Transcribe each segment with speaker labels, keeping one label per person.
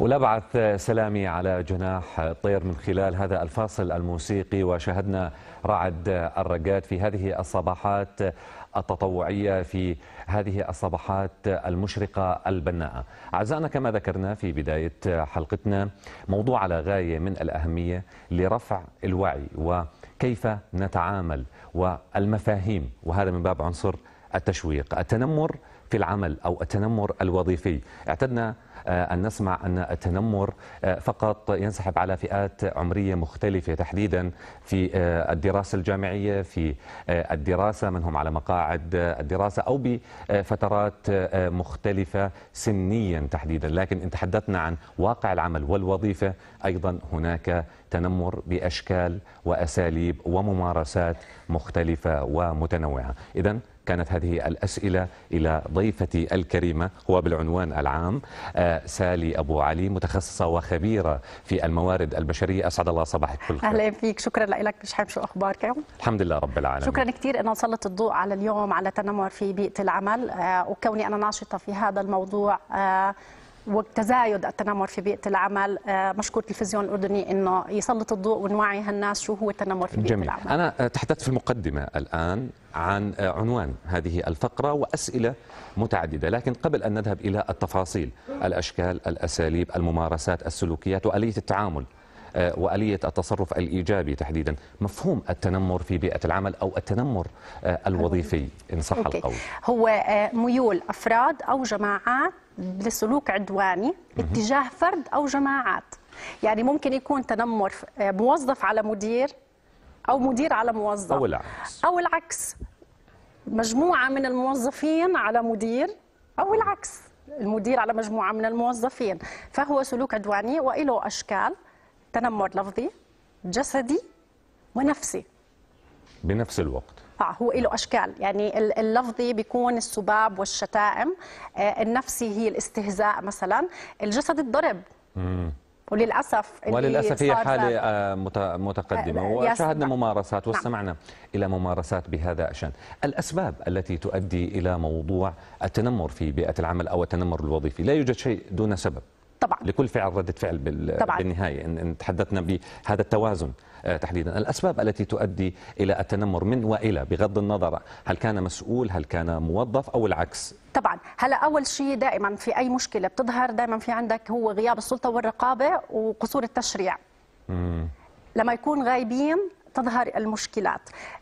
Speaker 1: ولابعث سلامي على جناح الطير من خلال هذا الفاصل الموسيقي وشاهدنا رعد الرقات في هذه الصباحات التطوعية في هذه الصباحات المشرقة البناءة أعزائنا كما ذكرنا في بداية حلقتنا موضوع على غاية من الأهمية لرفع الوعي وكيف نتعامل والمفاهيم وهذا من باب عنصر التشويق التنمر في العمل أو التنمر الوظيفي اعتدنا آه، أن نسمع أن التنمر آه، فقط ينسحب على فئات عمرية مختلفة تحديدا في آه، الدراسة الجامعية في الدراسة من هم على مقاعد الدراسة أو بفترات مختلفة سنيا تحديدا لكن إن تحدثنا عن واقع العمل والوظيفة أيضا هناك تنمر بأشكال وأساليب وممارسات مختلفة ومتنوعة إذا كانت هذه الأسئلة إلى ضيفتي الكريمة هو بالعنوان العام آه، سالي أبو علي متخصصة وخبيرة في الموارد البشرية أسعد الله صباحك كل خير أهلا
Speaker 2: فيك شكرا لك مش حاب شو أخبارك
Speaker 1: الحمد لله رب العالمين
Speaker 2: شكرا كثير أن وصلت الضوء على اليوم على تنمر في بيئة العمل آه، وكوني أنا ناشطة في هذا الموضوع آه، وتزايد التنمر في بيئه العمل آه، مشكور التلفزيون الاردني انه يسلط الضوء ونوعي هالناس شو هو التنمر في بيئه جميل. العمل
Speaker 1: انا آه، تحدثت في المقدمه الان عن آه، عنوان هذه الفقره واسئله متعدده لكن قبل ان نذهب الى التفاصيل الاشكال الاساليب الممارسات السلوكيات واليه التعامل وآلية التصرف الإيجابي تحديدا مفهوم التنمر في بيئة العمل أو التنمر الوظيفي إن صح القول
Speaker 2: هو ميول أفراد أو جماعات لسلوك عدواني اتجاه فرد أو جماعات يعني ممكن يكون تنمر موظف على مدير أو مدير على موظف أو العكس أو العكس مجموعة من الموظفين على مدير أو العكس المدير على مجموعة من الموظفين فهو سلوك عدواني وله أشكال تنمر لفظي جسدي ونفسي
Speaker 1: بنفس الوقت
Speaker 2: مقطع هو له اشكال يعني اللفظي بيكون السباب والشتائم آه، النفسي هي الاستهزاء مثلا الجسد الضرب وللاسف وللاسف هي حاله
Speaker 1: آه، متقدمه آه، وشاهدنا نعم. ممارسات نعم. واستمعنا الى ممارسات بهذا الشان. الاسباب التي تؤدي الى موضوع التنمر في بيئه العمل او التنمر الوظيفي، لا يوجد شيء دون سبب. طبعا لكل فعل ردة فعل بال... طبعا. بالنهاية إن تحدثنا بهذا التوازن آه، تحديدا الأسباب التي تؤدي إلى التنمر من وإلى بغض النظر هل كان مسؤول هل كان موظف أو العكس
Speaker 2: طبعا هلا اول شيء دائما في اي مشكله بتظهر دائما في عندك هو غياب السلطه والرقابه وقصور التشريع مم. لما يكون غايبين تظهر المشكلات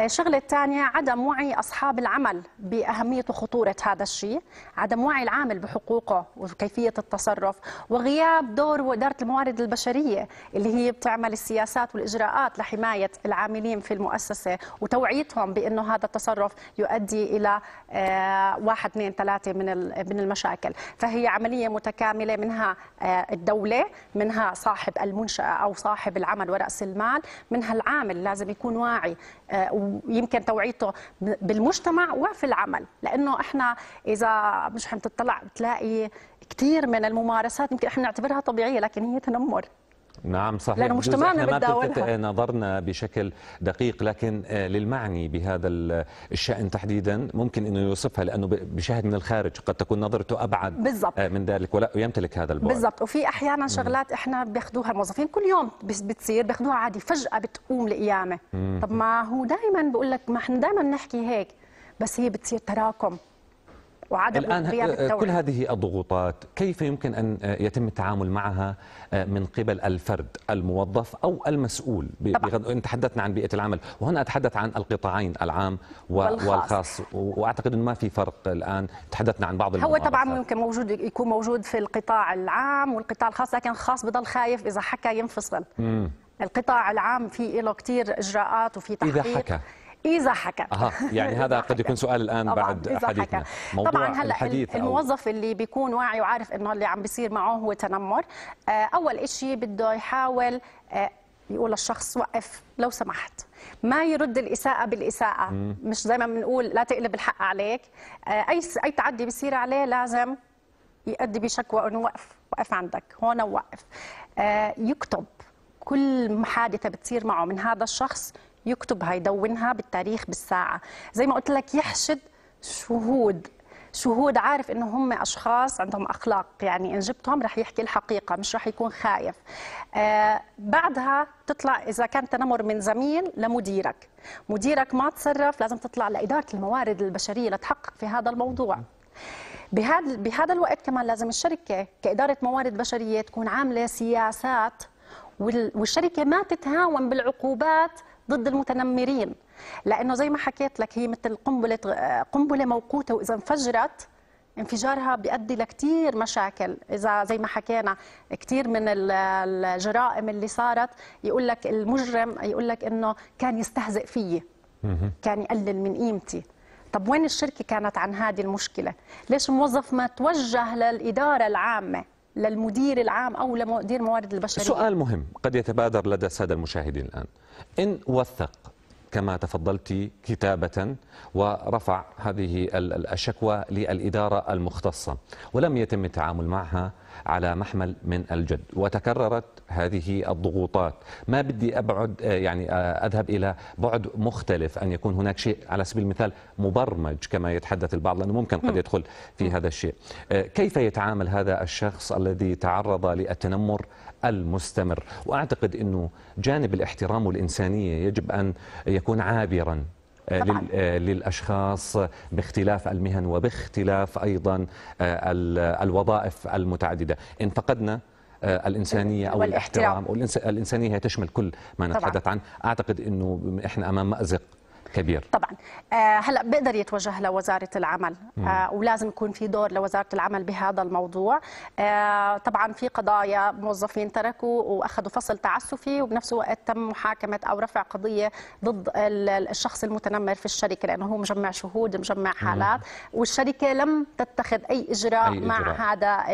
Speaker 2: الشغلة الثانية عدم وعي أصحاب العمل بأهمية وخطورة هذا الشيء عدم وعي العامل بحقوقه وكيفية التصرف وغياب دور وإدارة الموارد البشرية اللي هي بتعمل السياسات والإجراءات لحماية العاملين في المؤسسة وتوعيتهم بأنه هذا التصرف يؤدي إلى آه، واحد اثنين ثلاثة من من المشاكل فهي عملية متكاملة منها آه، الدولة منها صاحب المنشأة أو صاحب العمل ورأس المال منها العامل لازم لازم يكون واعي آه، ويمكن توعيته بالمجتمع وفي العمل لانه احنا اذا مش حنتطلع بتلاقي كثير من الممارسات يمكن احنا نعتبرها طبيعيه لكن هي تنمر
Speaker 1: نعم صحيح لأن مجتمعنا بدأ نظرنا بشكل دقيق لكن آه، للمعني بهذا الشأن تحديدا ممكن أنه يوصفها لأنه بشاهد من الخارج قد تكون نظرته أبعد بالزبط. آه، من ذلك ولا يمتلك هذا البعد بالضبط
Speaker 2: وفي أحيانا شغلات إحنا بياخذوها الموظفين كل يوم بتصير بياخذوها عادي فجأة بتقوم لقيامة طب ما هو دائما بقول لك ما إحنا دائما نحكي هيك بس هي بتصير تراكم وعدم الآن آه، كل
Speaker 1: هذه الضغوطات كيف يمكن أن آه، يتم التعامل معها آه، من قبل الفرد الموظف أو المسؤول بغض إن تحدثنا عن بيئة العمل وهنا أتحدث عن القطاعين العام والخاص, والخاص. وأعتقد أنه ما في فرق الآن تحدثنا عن بعض هو طبعا
Speaker 2: ممكن موجود يكون موجود في القطاع العام والقطاع الخاص لكن الخاص بضل خايف إذا حكى ينفصل مم. القطاع العام في له كثير إجراءات وفي تحقيق إذا حكى إذا حكى أها
Speaker 1: يعني هذا قد يكون سؤال الآن بعد حديثنا موضوع طبعا هلا الحديث الموظف
Speaker 2: أو... اللي بيكون واعي وعارف إنه اللي عم بيصير معه هو تنمر آه، أول شيء بده يحاول آه، يقول للشخص وقف لو سمحت ما يرد الإساءة بالإساءة م. مش زي ما بنقول لا تقلب الحق عليك آه، أي أي تعدي بيصير عليه لازم يؤدي بشكوى انه وقف وقف عندك هون وقف يكتب كل حادثه بتصير معه من هذا الشخص يكتب هيدونها بالتاريخ بالساعه زي ما قلت لك يحشد شهود شهود عارف انه هم اشخاص عندهم اخلاق يعني ان جبتهم رح يحكي الحقيقه مش رح يكون خايف آه بعدها تطلع اذا كان تنمر من زميل لمديرك مديرك ما تصرف لازم تطلع لاداره الموارد البشريه لتحقق في هذا الموضوع بهذا بهذا الوقت كمان لازم الشركه كاداره موارد بشريه تكون عامله سياسات والشركه ما تتهاون بالعقوبات ضد المتنمرين لانه زي ما حكيت لك هي مثل قنبله آه، قنبله موقوته واذا انفجرت انفجارها بيؤدي لكثير مشاكل اذا زي ما حكينا كثير من الجرائم اللي صارت يقول لك المجرم يقول لك انه كان يستهزئ فيي كان يقلل من قيمتي طب وين الشركه كانت عن هذه المشكله ليش الموظف ما توجه للاداره العامه للمدير العام أو لمدير موارد البشرية سؤال
Speaker 1: مهم قد يتبادر لدى السادة المشاهدين الآن إن وثق كما تفضلت كتابة ورفع هذه الشكوى للإدارة المختصة ولم يتم التعامل معها على محمل من الجد وتكررت هذه الضغوطات ما بدي أبعد آه، يعني آه، أذهب إلى بعد مختلف أن يكون هناك شيء على سبيل المثال مبرمج كما يتحدث البعض لأنه ممكن قد يدخل في هذا الشيء آه، كيف يتعامل هذا الشخص الذي تعرض للتنمر المستمر وأعتقد أنه جانب الاحترام والإنسانية يجب أن يكون عابرا آه، آه، للأشخاص باختلاف المهن وباختلاف أيضا آه، الوظائف المتعددة إن فقدنا الإنسانية أو والاحترام الإنسانية هي تشمل كل ما نتحدث عنه أعتقد أنه إحنا أمام مأزق كبير طبعا
Speaker 2: آه، هلا بيقدر يتوجه لوزاره العمل آه، ولازم يكون في دور لوزاره العمل بهذا الموضوع آه، طبعا في قضايا موظفين تركوا واخذوا فصل تعسفي وبنفس الوقت تم محاكمه او رفع قضيه ضد الشخص المتنمر في الشركه لانه هو مجمع شهود مجمع حالات والشركه لم تتخذ اي اجراء, أي إجراء. مع هذا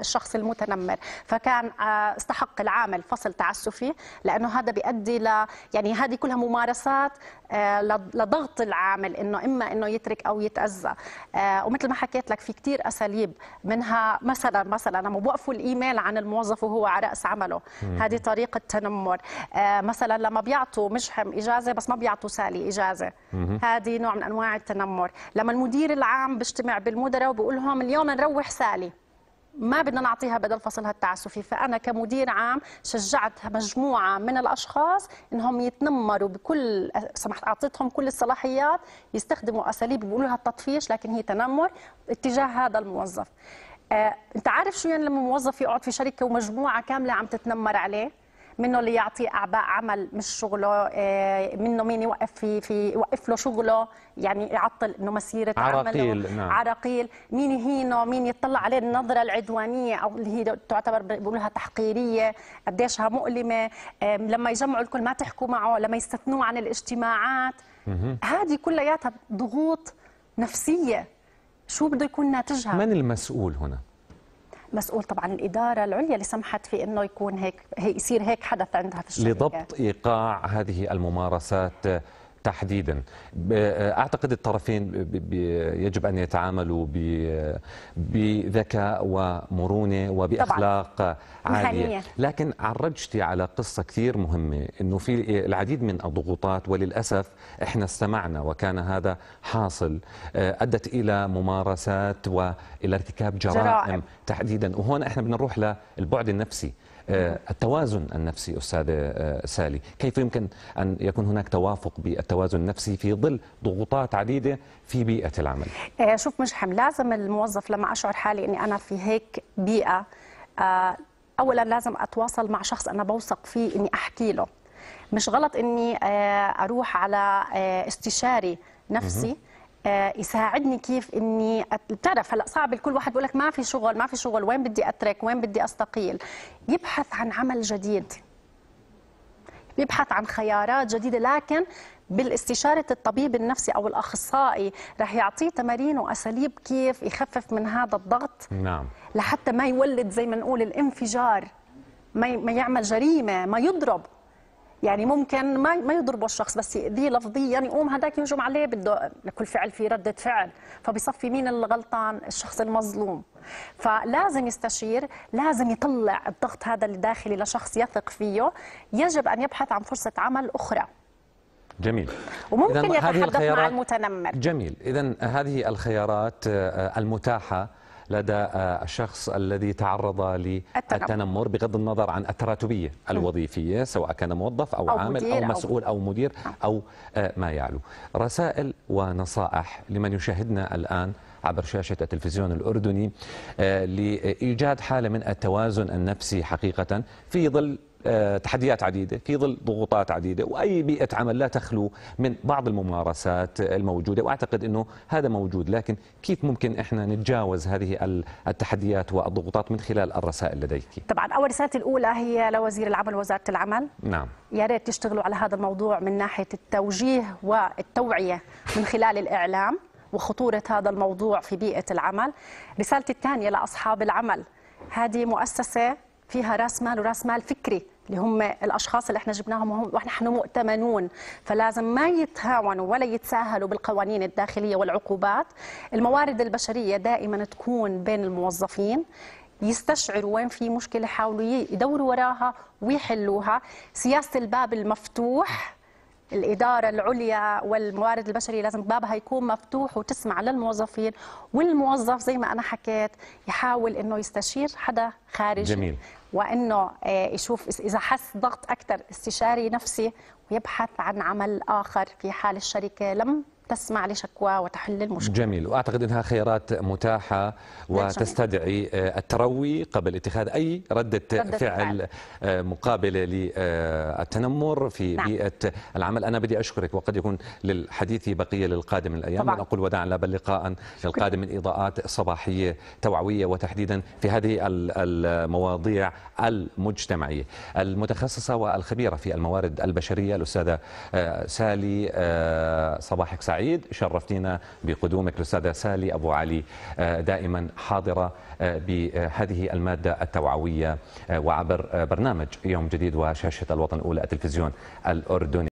Speaker 2: الشخص المتنمر فكان استحق العامل فصل تعسفي لانه هذا بيؤدي ل يعني هذه كلها ممارسات آه، لضغط العامل انه اما انه يترك او يتاذى آه، ومثل ما حكيت لك في كثير اساليب منها مثلا مثلا لما بوقفوا الايميل عن الموظف وهو على راس عمله هذه طريقه تنمر آه، مثلا لما بيعطوا مشحم اجازه بس ما بيعطوا سالي اجازه هذه نوع من انواع التنمر لما المدير العام بيجتمع بالمدراء وبيقول لهم اليوم نروح سالي ما بدنا نعطيها بدل فصلها التعسفي فأنا كمدير عام شجعت مجموعة من الأشخاص أنهم يتنمروا بكل سمحت أعطيتهم كل الصلاحيات يستخدموا أساليب بيقولوا لها التطفيش لكن هي تنمر اتجاه هذا الموظف آه، أنت عارف شو يعني لما موظف يقعد في شركة ومجموعة كاملة عم تتنمر عليه منه اللي يعطي اعباء عمل مش شغله آه، منه مين يوقف في في يوقف له شغله يعني يعطل انه مسيره عراقيل عمله نعم. عراقيل مين يهينه مين يطلع عليه النظره العدوانيه او اللي هي تعتبر بيقولها تحقيريه قديشها مؤلمه لما يجمعوا الكل ما تحكوا معه لما يستثنوه عن الاجتماعات هذه كلياتها ضغوط نفسيه شو بده يكون ناتجها من
Speaker 1: المسؤول هنا
Speaker 2: مسؤول طبعا الاداره العليا اللي سمحت في انه يكون هيك يصير هيك حدث عندها في الشركه لضبط
Speaker 1: ايقاع هذه الممارسات تحديدا آه، اعتقد الطرفين يجب ان يتعاملوا بذكاء ومرونه وباخلاق طبعاً. عاليه محلية. لكن عرجتي على قصه كثير مهمه انه في العديد من الضغوطات وللاسف احنا استمعنا وكان هذا حاصل آه، ادت الى ممارسات والى ارتكاب جرائم, جرائم. تحديدا وهون احنا بدنا نروح للبعد النفسي آه، التوازن النفسي أستاذ آه، سالي كيف يمكن أن يكون هناك توافق بالتوازن النفسي في ظل ضغوطات عديدة في بيئة العمل
Speaker 2: آه، شوف مشحم لازم الموظف لما أشعر حالي أني أنا في هيك بيئة أولا لازم أتواصل مع شخص أنا بوثق فيه أني أحكي له مش غلط أني أروح على استشاري نفسي آه، يساعدني كيف اني بتعرف هلا صعب الكل واحد بيقول لك ما في شغل ما في شغل وين بدي اترك وين بدي استقيل يبحث عن عمل جديد يبحث عن خيارات جديده لكن بالاستشارة الطبيب النفسي أو الأخصائي رح يعطيه تمارين وأساليب كيف يخفف من هذا الضغط نعم. لحتى ما يولد زي ما نقول الانفجار ما يعمل جريمة ما يضرب يعني ممكن ما ما يضربوا الشخص بس يأذيه لفظيا يعني يقوم هذاك يهجم عليه بده لكل فعل في ردة فعل فبصفي مين الغلطان الشخص المظلوم فلازم يستشير لازم يطلع الضغط هذا الداخلي لشخص يثق فيه يجب أن يبحث عن فرصة عمل أخرى
Speaker 1: جميل وممكن يتحدث مع المتنمر جميل إذا هذه الخيارات آه، المتاحة لدى آه، الشخص الذي تعرض للتنمر بغض النظر عن التراتبية الوظيفية سواء كان موظف أو, أو عامل أو مسؤول أو مدير نعم. أو آه، ما يعلو رسائل ونصائح لمن يشاهدنا الآن عبر شاشة التلفزيون الأردني آه، لإيجاد حالة من التوازن النفسي حقيقة في ظل آه، تحديات عديدة في ظل ضغوطات عديدة وأي بيئة عمل لا تخلو من بعض الممارسات الموجودة وأعتقد أنه هذا موجود لكن كيف ممكن إحنا نتجاوز هذه التحديات والضغوطات من خلال الرسائل لديك
Speaker 2: طبعا أول رسالتي الأولى هي لوزير العمل وزارة العمل نعم يا ريت تشتغلوا على هذا الموضوع من ناحية التوجيه والتوعية من خلال الإعلام وخطورة هذا الموضوع في بيئة العمل رسالتي الثانية لأصحاب العمل هذه مؤسسة فيها راس مال وراس مال فكري اللي هم الاشخاص اللي احنا جبناهم وهم ونحن مؤتمنون فلازم ما يتهاونوا ولا يتساهلوا بالقوانين الداخليه والعقوبات الموارد البشريه دائما تكون بين الموظفين يستشعروا وين في مشكله يحاولوا يدوروا وراها ويحلوها سياسه الباب المفتوح الإدارة العليا والموارد البشرية لازم بابها يكون مفتوح وتسمع للموظفين والموظف زي ما أنا حكيت يحاول أنه يستشير حدا خارجي جميل. وانه آه، يشوف اذا حس ضغط اكثر استشاري نفسي ويبحث عن عمل اخر في حال الشركه لم تسمع لشكوى وتحل المشكله.
Speaker 1: جميل واعتقد انها خيارات متاحه وتستدعي آه، التروي قبل اتخاذ اي رده, ردة فعل, آه، مقابله للتنمر في نعم. بيئه العمل، انا بدي اشكرك وقد يكون للحديث بقيه للقادم من الايام طبعا. أقول وداعا لا بل لقاء للقادم من اضاءات صباحيه توعويه وتحديدا في هذه المواضيع المجتمعيه. المتخصصه والخبيره في الموارد البشريه الاستاذه آه، سالي صباحك سعيد سعيد شرفتينا بقدومك الأستاذة سالي أبو علي آه، دائما حاضرة آه، بهذه المادة التوعوية آه، وعبر برنامج يوم جديد وشاشة الوطن الأولى التلفزيون الأردني